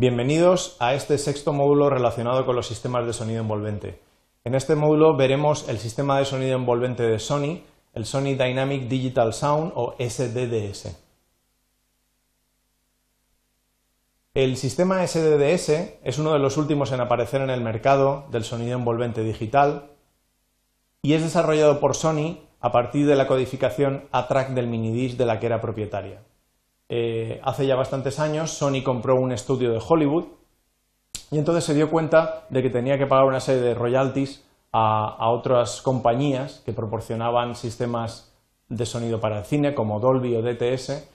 Bienvenidos a este sexto módulo relacionado con los sistemas de sonido envolvente. En este módulo veremos el sistema de sonido envolvente de Sony, el Sony Dynamic Digital Sound o SDDS. El sistema SDDS es uno de los últimos en aparecer en el mercado del sonido envolvente digital y es desarrollado por Sony a partir de la codificación A-Track del minidisc de la que era propietaria. Eh, hace ya bastantes años Sony compró un estudio de Hollywood y entonces se dio cuenta de que tenía que pagar una serie de royalties a, otras compañías que proporcionaban sistemas de sonido para el cine como Dolby o DTS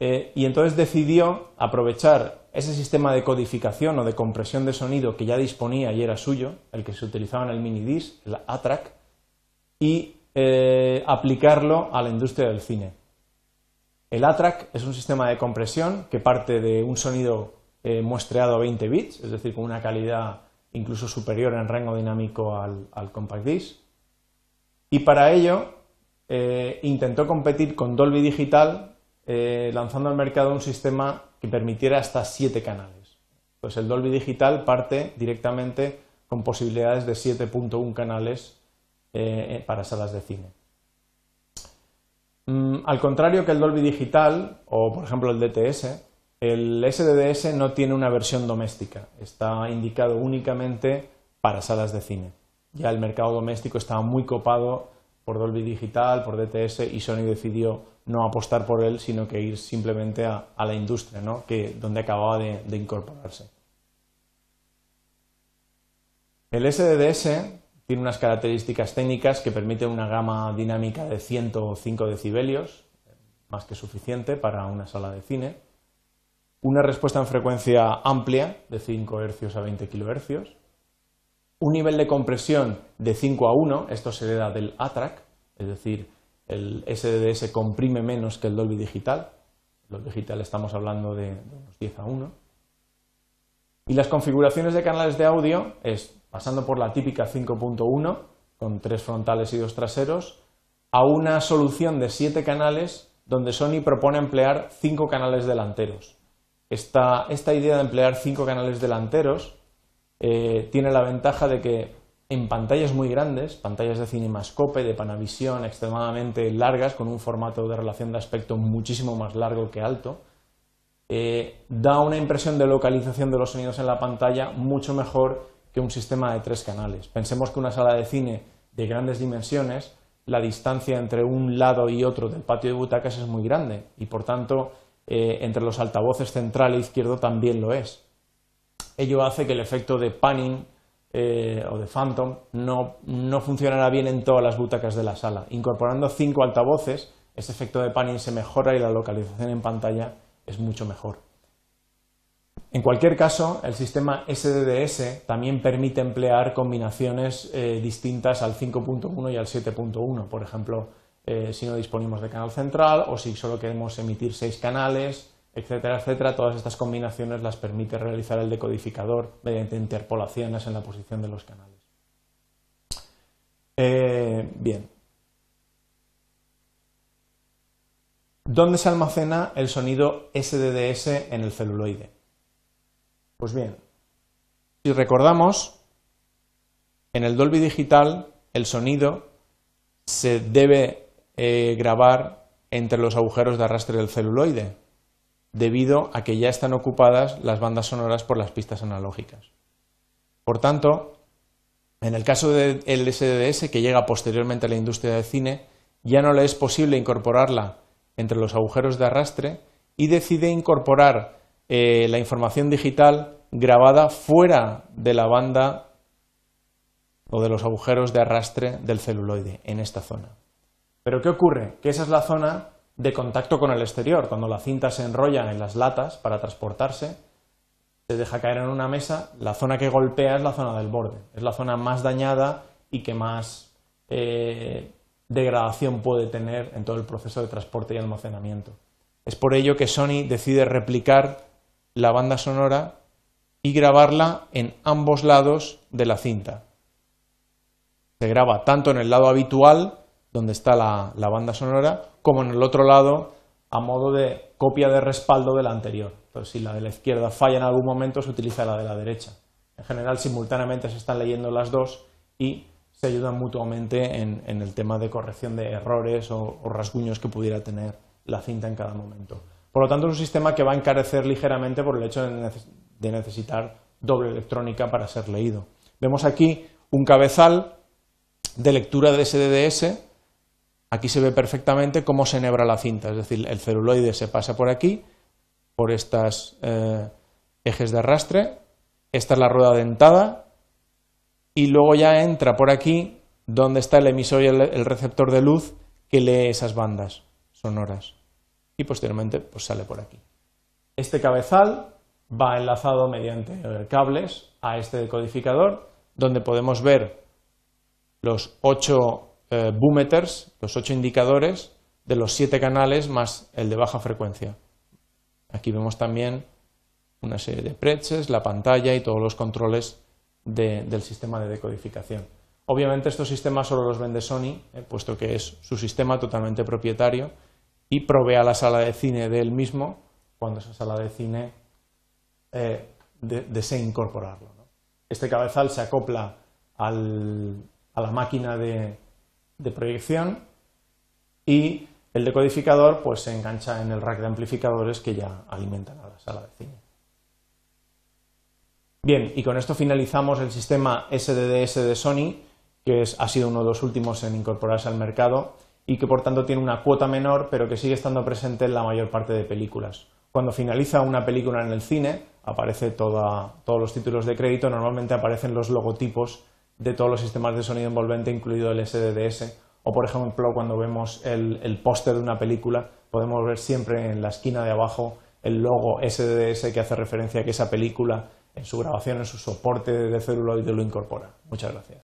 eh, y entonces decidió aprovechar ese sistema de codificación o de compresión de sonido que ya disponía y era suyo, el que se utilizaba en el minidisc, el ATRAC, y eh, aplicarlo a la industria del cine. El ATRAC es un sistema de compresión que parte de un sonido eh, muestreado a 20 bits, es decir, con una calidad incluso superior en rango dinámico al, compact disc. Y para ello eh, intentó competir con Dolby Digital eh, lanzando al mercado un sistema que permitiera hasta 7 canales. Pues el Dolby Digital parte directamente con posibilidades de 7.1 canales para salas de cine. Mm, al contrario que el Dolby Digital o, por ejemplo, el DTS, el SDDS no tiene una versión doméstica, está indicado únicamente para salas de cine. Ya el mercado doméstico estaba muy copado por Dolby Digital, por DTS y Sony decidió no apostar por él, sino que ir simplemente a, la industria, ¿no? que, donde acababa de, de incorporarse. El SDDS tiene unas características técnicas que permiten una gama dinámica de 105 decibelios, más que suficiente para una sala de cine. Una respuesta en frecuencia amplia de 5 Hz a 20 kHz. Un nivel de compresión de 5 a 1, esto se da del ATRAC, es decir, el SDDS comprime menos que el Dolby Digital. El Dolby Digital estamos hablando de unos 10 a 1. Y las configuraciones de canales de audio es pasando por la típica 5.1 con tres frontales y dos traseros, a una solución de siete canales donde Sony propone emplear cinco canales delanteros. Esta, idea de emplear cinco canales delanteros eh, tiene la ventaja de que en pantallas muy grandes, pantallas de cinemascope, de panavisión extremadamente largas, con un formato de relación de aspecto muchísimo más largo que alto, eh, da una impresión de localización de los sonidos en la pantalla mucho mejor que un sistema de tres canales. Pensemos que una sala de cine de grandes dimensiones, la distancia entre un lado y otro del patio de butacas es muy grande y, por tanto, eh, entre los altavoces central e izquierdo también lo es. Ello hace que el efecto de panning eh, o de phantom no, no funcionará bien en todas las butacas de la sala. Incorporando cinco altavoces, ese efecto de panning se mejora y la localización en pantalla es mucho mejor. En cualquier caso, el sistema SDDS también permite emplear combinaciones eh, distintas al 5.1 y al 7.1. Por ejemplo, eh, si no disponemos de canal central o si solo queremos emitir seis canales, etcétera, etcétera, todas estas combinaciones las permite realizar el decodificador mediante interpolaciones en la posición de los canales. Eh, bien. ¿Dónde se almacena el sonido SDDS en el celuloide? Pues bien, si recordamos, en el Dolby Digital el sonido se debe eh, grabar entre los agujeros de arrastre del celuloide, debido a que ya están ocupadas las bandas sonoras por las pistas analógicas. Por tanto, en el caso del sds que llega posteriormente a la industria de cine, ya no le es posible incorporarla entre los agujeros de arrastre y decide incorporar eh, la información digital grabada fuera de la banda o de los agujeros de arrastre del celuloide, en esta zona. Pero ¿qué ocurre? Que esa es la zona de contacto con el exterior. Cuando la cinta se enrolla en las latas para transportarse, se deja caer en una mesa, la zona que golpea es la zona del borde, es la zona más dañada y que más eh, degradación puede tener en todo el proceso de transporte y almacenamiento. Es por ello que Sony decide replicar la banda sonora y grabarla en ambos lados de la cinta. Se graba tanto en el lado habitual, donde está la, banda sonora, como en el otro lado, a modo de copia de respaldo de la anterior. Entonces, si la de la izquierda falla en algún momento, se utiliza la de la derecha. En general, simultáneamente se están leyendo las dos y se ayudan mutuamente en, el tema de corrección de errores o rasguños que pudiera tener la cinta en cada momento. Por lo tanto, es un sistema que va a encarecer ligeramente por el hecho de necesitar doble electrónica para ser leído. Vemos aquí un cabezal de lectura de SDDS. Aquí se ve perfectamente cómo se enhebra la cinta, es decir, el celuloide se pasa por aquí, por estos eh, ejes de arrastre. Esta es la rueda dentada y luego ya entra por aquí donde está el emisor y el receptor de luz que lee esas bandas sonoras y posteriormente pues, sale por aquí. Este cabezal va enlazado mediante cables a este decodificador, donde podemos ver los ocho eh, boometers, los ocho indicadores de los siete canales más el de baja frecuencia. Aquí vemos también una serie de preches, la pantalla y todos los controles del sistema de decodificación. Obviamente estos sistemas solo los vende Sony, eh, puesto que es su sistema totalmente propietario y a la sala de cine de él mismo cuando esa sala de cine eh, desee incorporarlo. Este cabezal se acopla a la máquina de, proyección y el decodificador pues, se engancha en el rack de amplificadores que ya alimentan a la sala de cine. Bien, y con esto finalizamos el sistema SDDS de Sony, que ha sido uno de los últimos en incorporarse al mercado y que por tanto tiene una cuota menor, pero que sigue estando presente en la mayor parte de películas. Cuando finaliza una película en el cine, aparece toda, todos los títulos de crédito, normalmente aparecen los logotipos de todos los sistemas de sonido envolvente, incluido el SDDS, o por ejemplo cuando vemos el, el póster de una película, podemos ver siempre en la esquina de abajo el logo SDDS que hace referencia a que esa película en su grabación, en su soporte de celuloide lo incorpora. Muchas gracias.